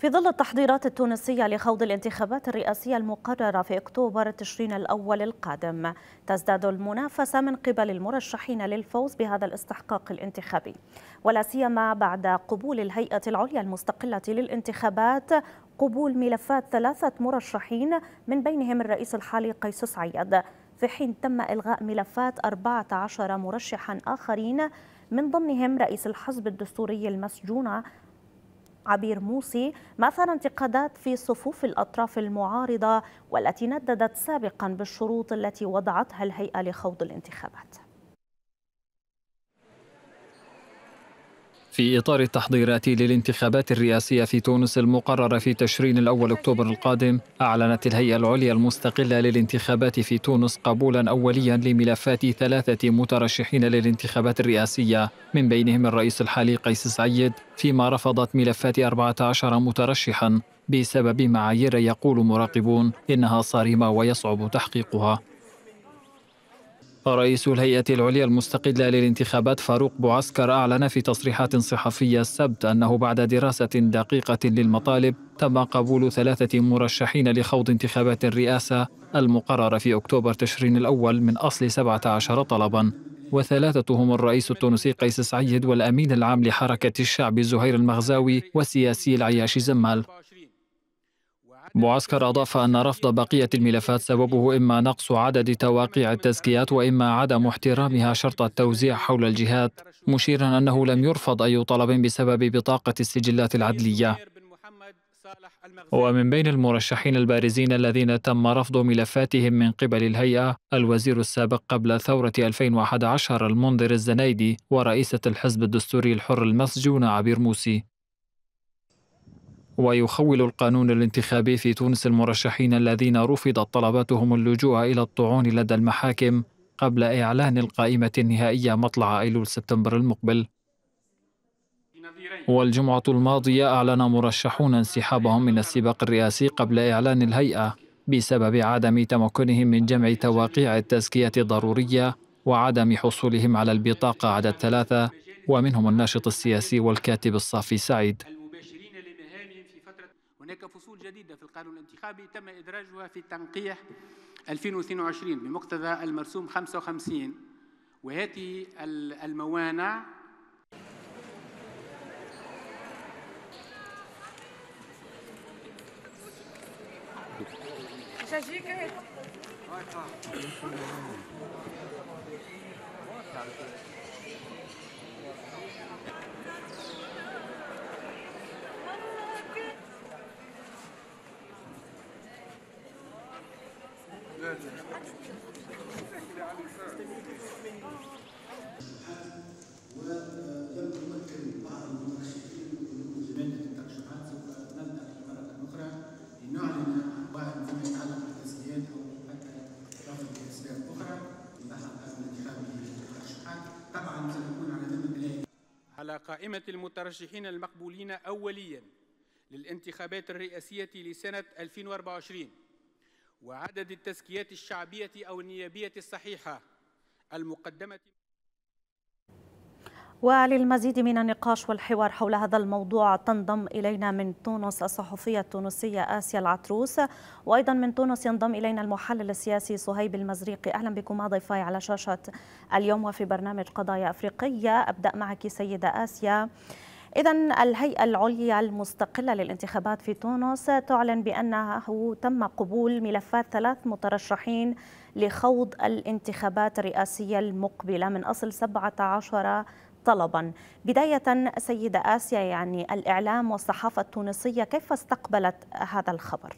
في ظل التحضيرات التونسية لخوض الانتخابات الرئاسية المقررة في أكتوبر تشرين الأول القادم تزداد المنافسة من قبل المرشحين للفوز بهذا الاستحقاق الانتخابي ولا سيما بعد قبول الهيئة العليا المستقلة للانتخابات قبول ملفات ثلاثة مرشحين من بينهم الرئيس الحالي قيس سعيد في حين تم إلغاء ملفات 14 مرشحا آخرين من ضمنهم رئيس الحزب الدستوري المسجون عبير موسي مثل انتقادات في صفوف الأطراف المعارضة والتي نددت سابقا بالشروط التي وضعتها الهيئة لخوض الانتخابات في إطار التحضيرات للانتخابات الرئاسية في تونس المقررة في تشرين الأول أكتوبر القادم أعلنت الهيئة العليا المستقلة للانتخابات في تونس قبولا أوليا لملفات ثلاثة مترشحين للانتخابات الرئاسية من بينهم الرئيس الحالي قيس سعيد فيما رفضت ملفات 14 مترشحا بسبب معايير يقول مراقبون إنها صارمة ويصعب تحقيقها رئيس الهيئة العليا المستقلة للانتخابات فاروق بوعسكر أعلن في تصريحات صحفية السبت أنه بعد دراسة دقيقة للمطالب تم قبول ثلاثة مرشحين لخوض انتخابات الرئاسة المقررة في أكتوبر تشرين الأول من أصل 17 طلباً وثلاثة هم الرئيس التونسي قيس سعيد والأمين العام لحركة الشعب زهير المغزاوي والسياسي العياش زمال معسكر أضاف أن رفض بقية الملفات سببه إما نقص عدد تواقيع التزكيات وإما عدم احترامها شرط التوزيع حول الجهات مشيرا أنه لم يرفض أي طلب بسبب بطاقة السجلات العدلية ومن بين المرشحين البارزين الذين تم رفض ملفاتهم من قبل الهيئة الوزير السابق قبل ثورة 2011 المنذر الزنيدي ورئيسة الحزب الدستوري الحر المسجون عبير موسي ويخول القانون الانتخابي في تونس المرشحين الذين رفضت طلباتهم اللجوء إلى الطعون لدى المحاكم قبل إعلان القائمة النهائية مطلع أيلول سبتمبر المقبل والجمعة الماضية أعلن مرشحون انسحابهم من السباق الرئاسي قبل إعلان الهيئة بسبب عدم تمكنهم من جمع تواقيع التزكية الضرورية وعدم حصولهم على البطاقة عدد ثلاثة ومنهم الناشط السياسي والكاتب الصافي سعيد هناك فصول جديدة في القانون الانتخابي تم إدراجها في تنقيح 2022 بمقتضى المرسوم 55 وهذه الموانع قائمة المترشحين المقبولين أولياً للانتخابات الرئاسية لسنة 2024 وعدد التزكيات الشعبية أو النيابية الصحيحة المقدمة وللمزيد من النقاش والحوار حول هذا الموضوع تنضم إلينا من تونس الصحفية التونسية آسيا العتروس وأيضا من تونس ينضم إلينا المحلل السياسي صهيب المزريقي أهلا بكما ضيفاي على شاشة اليوم وفي برنامج قضايا أفريقية أبدأ معك سيدة آسيا إذا الهيئة العليا المستقلة للانتخابات في تونس تعلن بأنه تم قبول ملفات ثلاث مترشحين لخوض الانتخابات الرئاسية المقبلة من أصل 17 طلبا بداية سيدة آسيا يعني الإعلام والصحافة التونسية كيف استقبلت هذا الخبر؟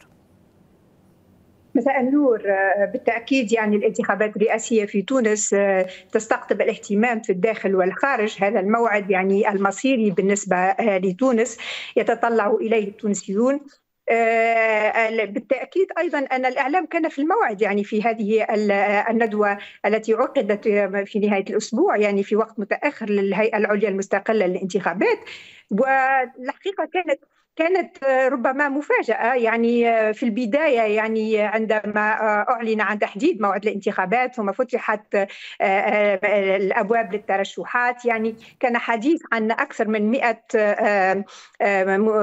مساء النور بالتاكيد يعني الانتخابات الرئاسيه في تونس آه، تستقطب الاهتمام في الداخل والخارج هذا الموعد يعني المصيري بالنسبه آه، لتونس يتطلع اليه التونسيون آه، بالتاكيد ايضا ان الاعلام كان في الموعد يعني في هذه الندوه التي عقدت في نهايه الاسبوع يعني في وقت متاخر للهيئه العليا المستقله للانتخابات والحقيقه كانت كانت ربما مفاجأة يعني آه، في البداية يعني آه، عندما آه، أعلن عن تحديد موعد الانتخابات ثم فتحت الأبواب للترشحات يعني كان حديث عن أكثر من 100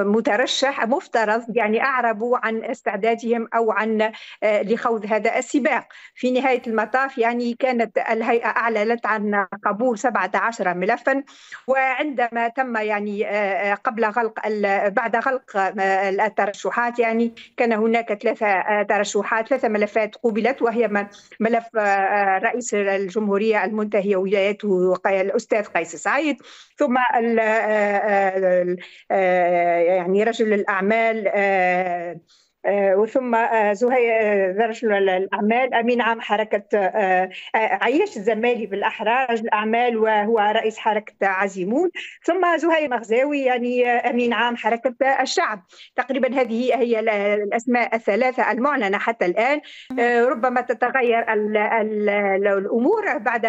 مترشح مفترض يعني أعربوا عن استعدادهم أو عن لخوض هذا السباق في نهاية المطاف يعني كانت الهيئة أعلنت عن قبول 17 ملفا وعندما تم يعني قبل غلق بعد خلق آه، الترشحات يعني كان هناك ثلاثة آه، ترشحات ثلاثة ملفات قبلت وهي ملف آه، رئيس الجمهورية المنتهية ولايته الأستاذ قيس سعيد ثم يعني رجل الأعمال آه، وثم آه، زهير آه، درج الاعمال امين عام حركه عياش الزمالي بالاحرى رجل الاعمال وهو رئيس حركه عزيمون ثم زهير مغزاوي يعني امين عام حركه الشعب تقريبا هذه هي الاسماء الثلاثه المعلنه حتى الان ربما تتغير الامور بعد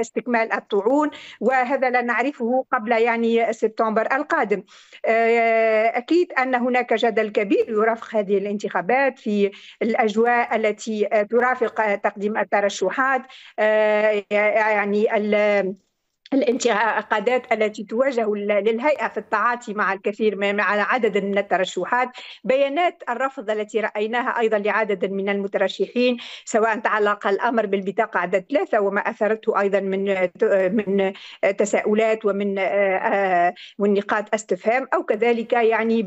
استكمال الطعون وهذا لا نعرفه قبل يعني سبتمبر القادم اكيد ان هناك جدل كبير يرافق هذه الانتخابات في الأجواء التي ترافق تقديم الترشحات آه، يعني الانتقادات التي تواجه للهيئة في التعاطي مع الكثير مع عدد من الترشحات بيانات الرفض التي رأيناها أيضا لعدد من المترشحين سواء تعلق الأمر بالبطاقة عدد ثلاثة وما أثرته أيضا من من تساؤلات ومن آه، آه، نقاط استفهام أو كذلك يعني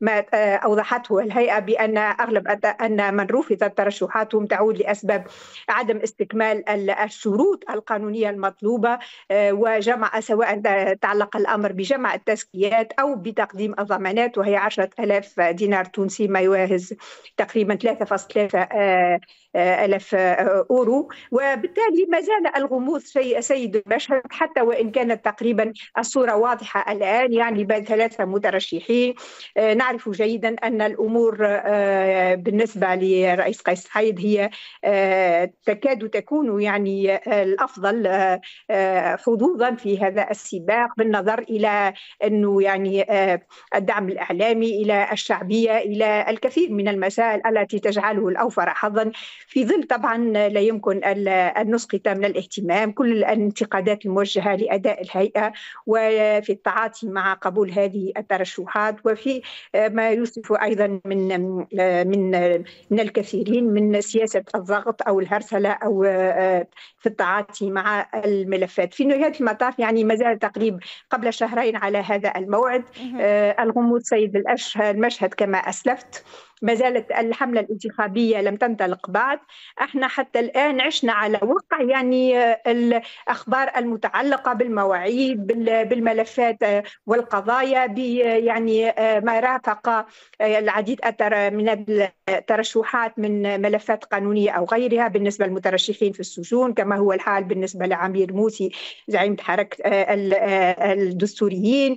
ما آه، أوضحته الهيئة بأن أغلب أن من رفضت ترشحاتهم تعود لأسباب عدم استكمال الشروط القانونية المطلوبة آه، وجمع سواء تعلق الأمر بجمع التزكيات أو بتقديم الضمانات وهي 10000 دينار تونسي ما يواهز تقريبا 3.3 آه، ألف أورو وبالتالي ما زال الغموض في سيد المشهد حتى وإن كانت تقريبا الصورة واضحة الآن يعني بين ثلاثة مترشحين آه، نعرف جيدا أن الأمور بالنسبة لرئيس قيس سعيد هي تكاد تكون يعني الأفضل فضوضا في هذا السباق بالنظر إلى أنه يعني آه، الدعم الإعلامي إلى الشعبية إلى الكثير من المسائل التي تجعله الأوفر حظا في ظل طبعا لا يمكن أن نسقط من الاهتمام كل الانتقادات الموجهة لأداء الهيئة وفي التعاطي مع قبول هذه الترشحات وفي آه، ما يوصف أيضا من آه، من من الكثيرين من سياسة الضغط أو الهرسلة أو في التعاطي مع الملفات الوفاة في نهاية المطاف يعني مازال تقريب قبل شهرين على هذا الموعد آه، الغموض سيد المشهد كما أسلفت ما زالت الحملة الانتخابية لم تنطلق بعد احنا حتى الآن عشنا على وقع يعني آه، الأخبار المتعلقة بالمواعيد بالملفات آه، والقضايا يعني آه، ما رافق العديد من الترشحات من ملفات قانونية أو غيرها بالنسبة للمترشحين في السجون كما هو الحال بالنسبة لعمير موسي زعيم حركة الدستوريين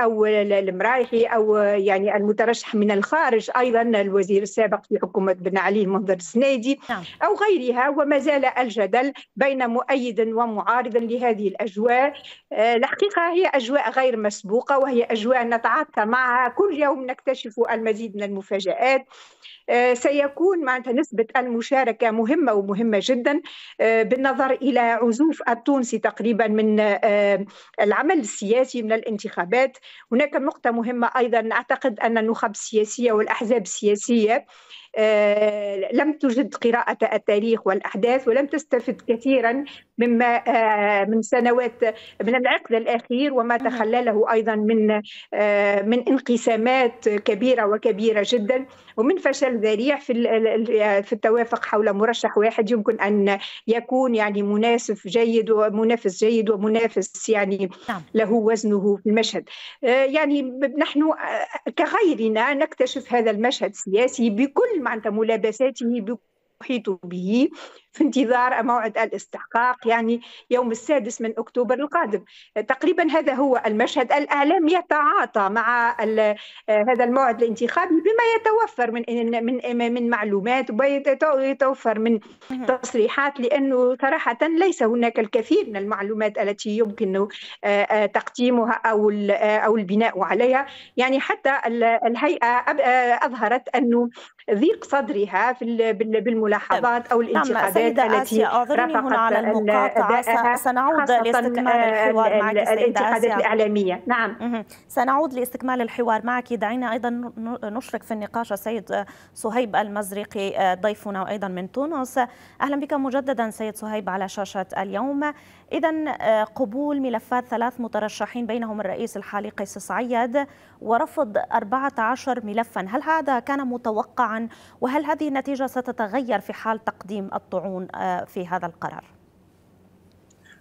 أو المرايحي أو يعني المترشح من الخارج أيضا أيضا الوزير السابق في حكومة بن علي منذر السنيدي نعم. أو غيرها وما زال الجدل بين مؤيد ومعارض لهذه الأجواء آه، الحقيقة هي أجواء غير مسبوقة وهي أجواء نتعاطى معها كل يوم نكتشف المزيد من المفاجآت آه، سيكون معناتها نسبة المشاركة مهمة ومهمة جدا آه، بالنظر إلى عزوف التونسي تقريبا من العمل السياسي من الانتخابات هناك نقطة مهمة أيضا أعتقد أن النخب السياسية والأحزاب hepsi yesiye آه، لم تجد قراءة التاريخ والأحداث ولم تستفد كثيرا مما آه، من سنوات من العقد الأخير وما تخلله أيضا من آه، من انقسامات كبيرة وكبيرة جدا ومن فشل ذريع في في التوافق حول مرشح واحد يمكن أن يكون يعني مناسب جيد ومنافس جيد ومنافس يعني نعم. له وزنه في المشهد يعني نحن كغيرنا نكتشف هذا المشهد السياسي بكل معناتها ملابساته بيحيط به في انتظار موعد الاستحقاق يعني يوم السادس من أكتوبر القادم تقريبا هذا هو المشهد الإعلام يتعاطى مع هذا الموعد الانتخابي بما يتوفر من من من معلومات ويتوفر من تصريحات لأنه صراحة ليس هناك الكثير من المعلومات التي يمكن آه، تقديمها أو آه، أو البناء عليها يعني حتى الهيئة آه، أظهرت أنه ضيق صدرها في بالملاحظات نعم. أو الانتقادات نعم، السيدة التي أعذرني هنا على المقاطعة سنعود لاستكمال آه، الحوار معك السيدة آسيا الإعلامية نعم سنعود لاستكمال الحوار معك دعينا أيضا نشرك في النقاش السيد صهيب المزرقي آه، ضيفنا وأيضا من تونس أهلا بك مجددا سيد صهيب على شاشة اليوم إذا آه، قبول ملفات ثلاث مترشحين بينهم الرئيس الحالي قيس سعيد ورفض 14 ملفا هل هذا كان متوقعا وهل هذه النتيجة ستتغير في حال تقديم الطعون القانون آه, في هذا القرار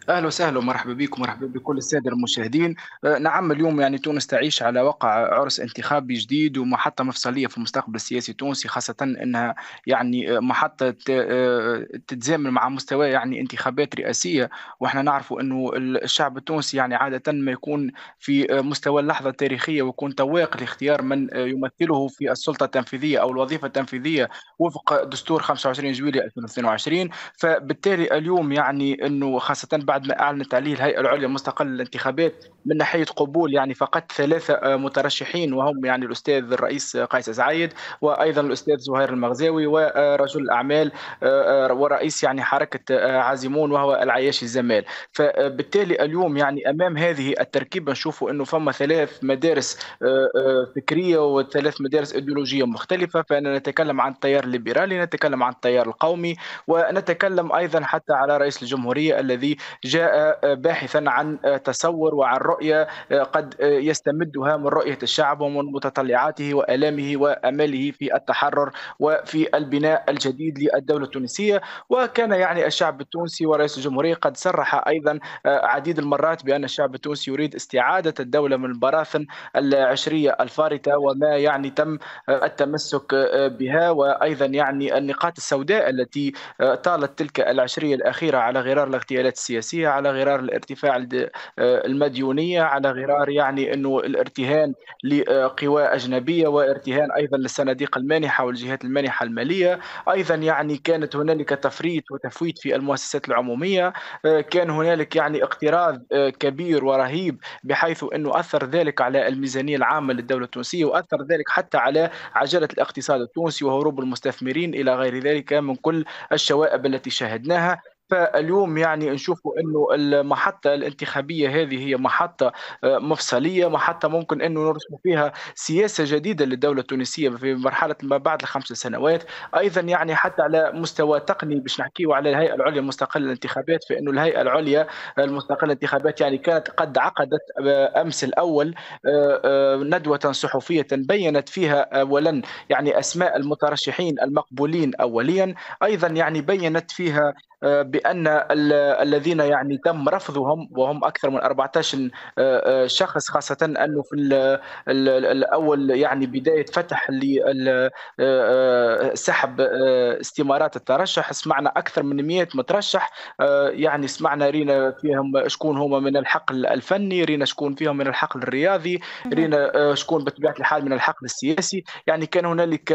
اهلا وسهلا ومرحبا بكم ومرحبا بكل الساده المشاهدين آه، نعم اليوم يعني تونس تعيش على وقع عرس انتخابي جديد ومحطه مفصليه في المستقبل السياسي التونسي خاصه انها يعني آه، محطه آه، تتزامن مع مستوى يعني انتخابات رئاسيه واحنا نعرفوا انه الشعب التونسي يعني عاده ما يكون في مستوى اللحظه التاريخيه ويكون تواق لاختيار من يمثله في السلطه التنفيذيه او الوظيفه التنفيذيه وفق دستور 25 جويلية 2022 فبالتالي اليوم يعني انه خاصه بعد بعد ما أعلنت عليه الهيئة العليا المستقلة للانتخابات من ناحية قبول يعني فقط ثلاثة آه، مترشحين وهم يعني الأستاذ الرئيس قيس سعيد وأيضا الأستاذ زهير المغزاوي ورجل آه، الأعمال آه، ورئيس يعني حركة عازمون وهو العياش الزمال فبالتالي اليوم يعني أمام هذه التركيبة نشوفوا أنه فما ثلاث مدارس فكرية وثلاث مدارس إيديولوجية مختلفة فأنا نتكلم عن التيار الليبرالي نتكلم عن التيار القومي ونتكلم أيضا حتى على رئيس الجمهورية الذي جاء آه، باحثا عن آه، تصور وعن رؤية آه، قد يستمدها من رؤية الشعب ومن متطلعاته وآلامه وأماله في التحرر وفي البناء الجديد للدولة التونسية وكان يعني الشعب التونسي ورئيس الجمهورية قد صرح أيضا عديد المرات بأن الشعب التونسي يريد استعادة الدولة من البراثن العشرية الفارتة وما يعني تم التمسك بها وأيضا يعني النقاط السوداء التي طالت تلك العشرية الأخيرة على غرار الاغتيالات السياسية السياسيه على غرار الارتفاع آه، المديونيه على غرار يعني انه الارتهان لقوى اجنبيه وارتهان ايضا للصناديق المانحه والجهات المانحه الماليه ايضا يعني كانت هنالك تفريط وتفويت في المؤسسات العموميه آه، كان هنالك يعني اقتراض آه، كبير ورهيب بحيث انه اثر ذلك على الميزانيه العامه للدوله التونسيه واثر ذلك حتى على عجله الاقتصاد التونسي وهروب المستثمرين الى غير ذلك من كل الشوائب التي شاهدناها فاليوم يعني نشوفوا انه المحطه الانتخابيه هذه هي محطه آه، مفصليه محطه ممكن انه نرسم فيها سياسه جديده للدوله التونسيه في مرحله ما بعد الخمس سنوات ايضا يعني حتى على مستوى تقني باش نحكيو على الهيئه العليا المستقله للانتخابات فانه الهيئه العليا المستقله للانتخابات يعني كانت قد عقدت آه، امس الاول آه، ندوه صحفيه بينت فيها اولا يعني اسماء المترشحين المقبولين اوليا ايضا يعني بينت فيها آه، بان الذين يعني تم رفضهم وهم اكثر من 14 آه، آه، شخص خاصه انه في الاول يعني بدايه فتح سحب استمارات الترشح سمعنا اكثر من 100 مترشح يعني سمعنا رينا فيهم شكون هما من الحقل الفني رينا شكون فيهم من الحقل الرياضي رينا شكون بطبيعه الحال من الحقل السياسي يعني كان هنالك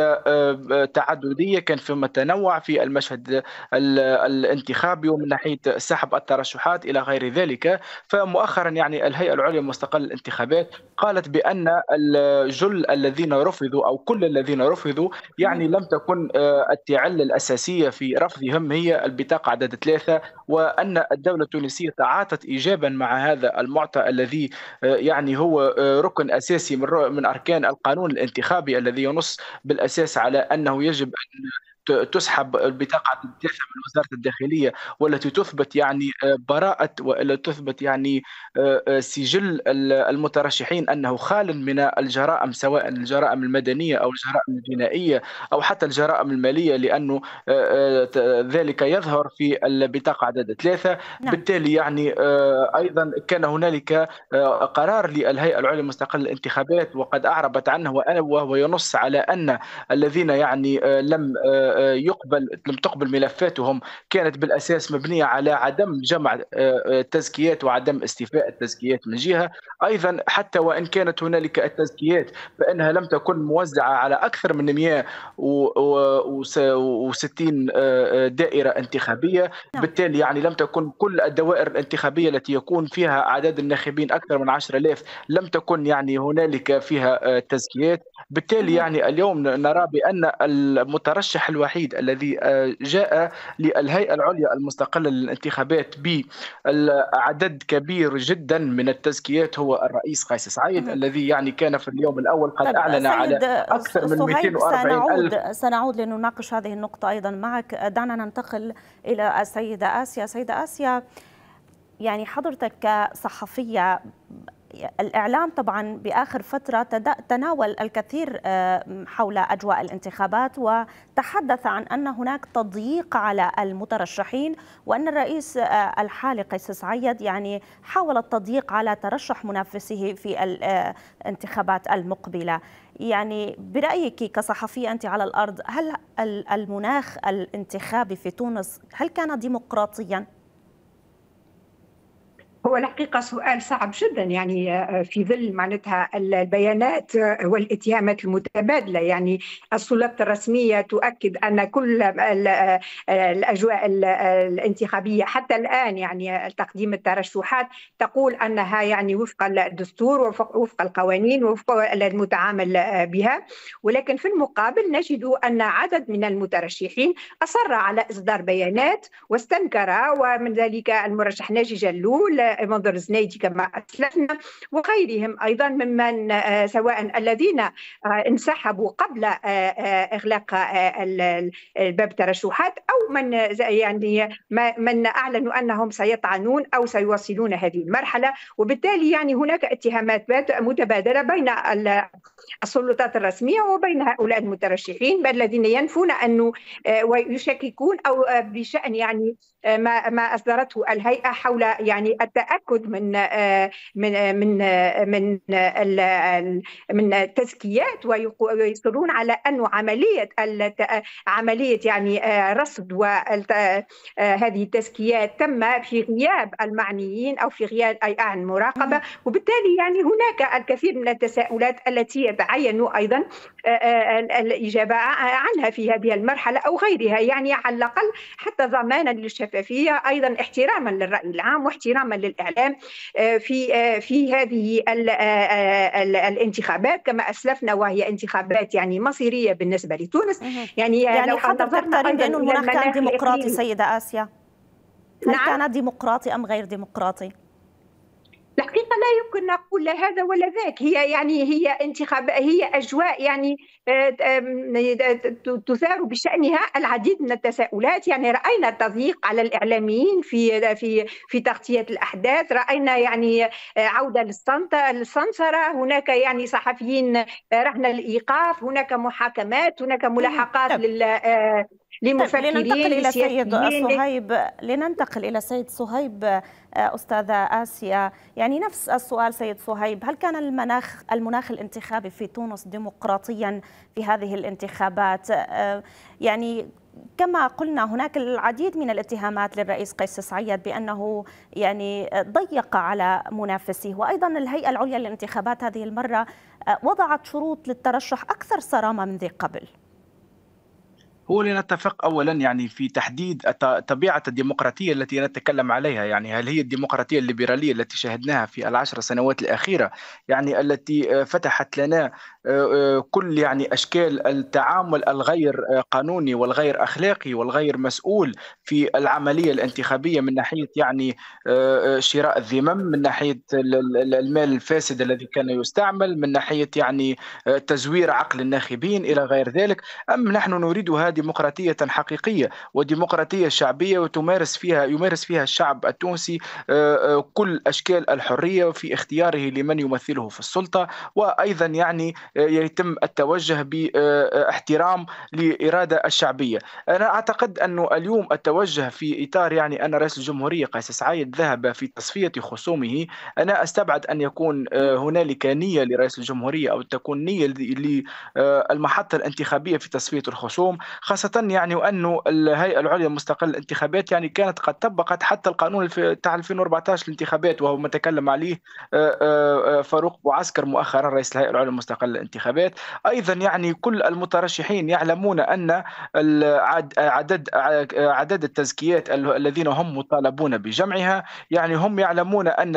تعدديه كان فيما تنوع في المشهد الانتخابي انتخابي ومن ناحيه سحب الترشحات الى غير ذلك فمؤخرا يعني الهيئه العليا المستقله للانتخابات قالت بان الجل الذين رفضوا او كل الذين رفضوا يعني لم تكن آه، التعل الاساسيه في رفضهم هي البطاقه عدد ثلاثه وان الدوله التونسيه تعاطت ايجابا مع هذا المعطى الذي آه، يعني هو آه، ركن اساسي من من اركان القانون الانتخابي الذي ينص بالاساس على انه يجب ان تسحب البطاقه التاسعه من وزاره الداخليه والتي تثبت يعني آه، براءه والا تثبت يعني آه، آه، سجل المترشحين انه خال من الجرائم سواء الجرائم المدنيه او الجرائم الجنائيه او حتى الجرائم الماليه لانه ذلك يظهر في البطاقه عدد ثلاثه نعم. بالتالي يعني ايضا كان هنالك قرار للهيئه العليا المستقله للانتخابات وقد اعربت عنه وهو ينص على ان الذين يعني لم يقبل لم تقبل ملفاتهم كانت بالاساس مبنيه على عدم جمع آه، آه، تزكيات وعدم استيفاء التزكيات من جهه، ايضا حتى وان كانت هنالك التزكيات فانها لم تكن موزعه على اكثر من 160 آه، دائره انتخابيه، نعم. بالتالي يعني لم تكن كل الدوائر الانتخابيه التي يكون فيها اعداد الناخبين اكثر من 10000 لم تكن يعني هنالك فيها تزكيات، بالتالي نعم. يعني اليوم نرى بان المترشح الوحيد الوحيد الذي آه، جاء للهيئة العليا المستقلة للانتخابات بعدد كبير جدا من التزكيات هو الرئيس قيس سعيد مم. الذي يعني كان في اليوم الأول قد طيب، أعلن على أكثر من 240 ألف سنعود لنناقش هذه النقطة أيضا معك دعنا ننتقل إلى السيدة آسيا سيدة آسيا يعني حضرتك كصحفية الإعلام طبعا بآخر فترة تناول الكثير آه، حول أجواء الانتخابات وتحدث عن أن هناك تضييق على المترشحين وأن الرئيس آه، الحالي قيس سعيد يعني حاول التضييق على ترشح منافسه في الانتخابات آه، المقبلة يعني برأيك كصحفية أنت على الأرض هل المناخ الانتخابي في تونس هل كان ديمقراطياً؟ هو الحقيقة سؤال صعب جدا يعني آه، في ظل معناتها البيانات آه، والاتهامات المتبادلة يعني السلطات الرسمية تؤكد أن كل آه، الأجواء الانتخابية حتى الآن يعني تقديم الترشحات تقول أنها يعني وفق الدستور وفق القوانين وفق المتعامل بها ولكن في المقابل نجد أن عدد من المترشحين أصر على إصدار بيانات واستنكر ومن ذلك المرشح ناجي جلول مدرز نيجي كما أسلفنا وغيرهم أيضا ممن آه، سواء الذين آه، انسحبوا قبل آه، إغلاق باب الترشحات أو من يعني من أعلنوا أنهم سيطعنون أو سيواصلون هذه المرحلة وبالتالي يعني هناك اتهامات متبادلة بين السلطات الرسمية وبين هؤلاء المترشحين الذين ينفون أنه ويشككون أو بشأن يعني ما ما اصدرته الهيئه حول يعني التاكد من آه، من آه، من آه، من من التزكيات ويصرون على انه عمليه عمليه يعني رصد هذه التزكيات تم في غياب المعنيين او في غياب اي عن مراقبه وبالتالي يعني هناك الكثير من التساؤلات التي يتعين ايضا الاجابه عنها في هذه المرحله او غيرها يعني على الاقل حتى ضمانا للشفافيه الشفافيه ايضا احتراما للراي العام واحتراما للاعلام آه، في آه، في هذه آه، الانتخابات كما اسلفنا وهي انتخابات يعني مصيريه بالنسبه لتونس يعني يعني لو حضرتك تريد انه المناخ كان ديمقراطي سيده اسيا هل نعم. كان ديمقراطي ام غير ديمقراطي؟ الحقيقه لا يمكن نقول لا هذا ولا ذاك هي يعني هي انتخاب هي اجواء يعني آه، آه، تثار بشانها العديد من التساؤلات يعني راينا التضييق على الاعلاميين في في في تغطيه الاحداث راينا يعني آه، عوده للسنسره هناك يعني صحفيين رهن الايقاف هناك محاكمات هناك ملاحقات طيب. لل طيب، لمفكرين طيب لننتقل إلى سيد صهيب لننتقل إلى سيد صهيب آه، أستاذة آسيا يعني نفس السؤال سيد صهيب هل كان المناخ المناخ الانتخابي في تونس ديمقراطيا في هذه الانتخابات آه، يعني كما قلنا هناك العديد من الاتهامات للرئيس قيس سعيد بانه يعني ضيق على منافسيه وايضا الهيئه العليا للانتخابات هذه المره آه، وضعت شروط للترشح اكثر صرامه من ذي قبل هو لنتفق اولا يعني في تحديد طبيعه الديمقراطيه التي نتكلم عليها يعني هل هي الديمقراطيه الليبراليه التي شاهدناها في العشر سنوات الاخيره يعني التي آه، فتحت لنا آه، آه، كل يعني اشكال التعامل الغير آه، قانوني والغير اخلاقي والغير مسؤول في العمليه الانتخابيه من ناحيه يعني شراء الذمم من ناحيه المال الفاسد الذي كان يستعمل من ناحيه يعني تزوير عقل الناخبين الى غير ذلك ام نحن نريدها ديمقراطيه حقيقيه وديمقراطيه شعبيه وتمارس فيها يمارس فيها الشعب التونسي كل اشكال الحريه في اختياره لمن يمثله في السلطه وايضا يعني آه، يتم يعني التوجه باحترام آه، آه، لإرادة الشعبية أنا أعتقد أنه اليوم التوجه في إطار يعني أن رئيس الجمهورية قيس سعيد ذهب في تصفية خصومه أنا أستبعد أن يكون هنالك نية لرئيس الجمهورية أو تكون نية للمحطة الانتخابية في تصفية الخصوم خاصة يعني وأنه الهيئة العليا المستقلة للانتخابات يعني كانت قد طبقت حتى القانون تاع 2014 للانتخابات وهو ما تكلم عليه فاروق بوعسكر مؤخرا رئيس الهيئة العليا المستقلة الانتخابات ايضا يعني كل المترشحين يعلمون ان عدد عدد التزكيات الذين هم مطالبون بجمعها يعني هم يعلمون ان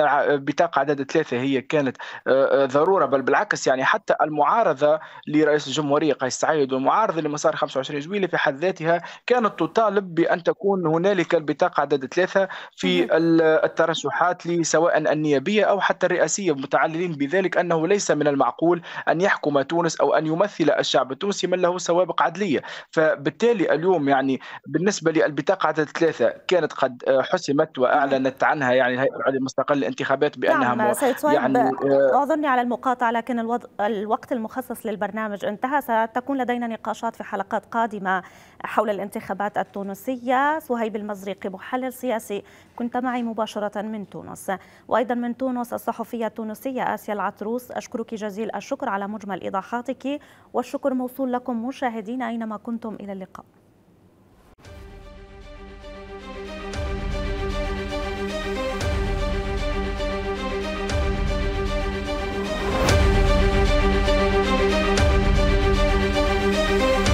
بطاقه عدد ثلاثه هي كانت آه، آه، ضروره بل بالعكس يعني حتى المعارضه لرئيس الجمهوريه قيس سعيد والمعارضه لمسار 25 جويليه في حد ذاتها كانت تطالب بان تكون هنالك البطاقه عدد ثلاثه في الترشحات سواء النيابيه او حتى الرئاسيه متعللين بذلك انه ليس من المعقول ان يحكم تونس او ان يمثل الشعب التونسي من له سوابق عدليه فبالتالي اليوم يعني بالنسبه للبطاقه عدد ثلاثه كانت قد آه، حسمت واعلنت عنها يعني الهيئه العليا المستقله للانتخابات بانها نعم يعني اعذرني آه، على المقاطعه لكن الوض... الوقت المخصص للبرنامج انتهى ستكون لدينا نقاشات في حلقات قادمه حول الانتخابات التونسيه سهيب المزريقي محلل سياسي كنت معي مباشره من تونس وايضا من تونس الصحفيه التونسيه اسيا العطروس اشكرك جزيل الشكر على مجمل إيضاحاتك والشكر موصول لكم مشاهدين أينما كنتم إلى اللقاء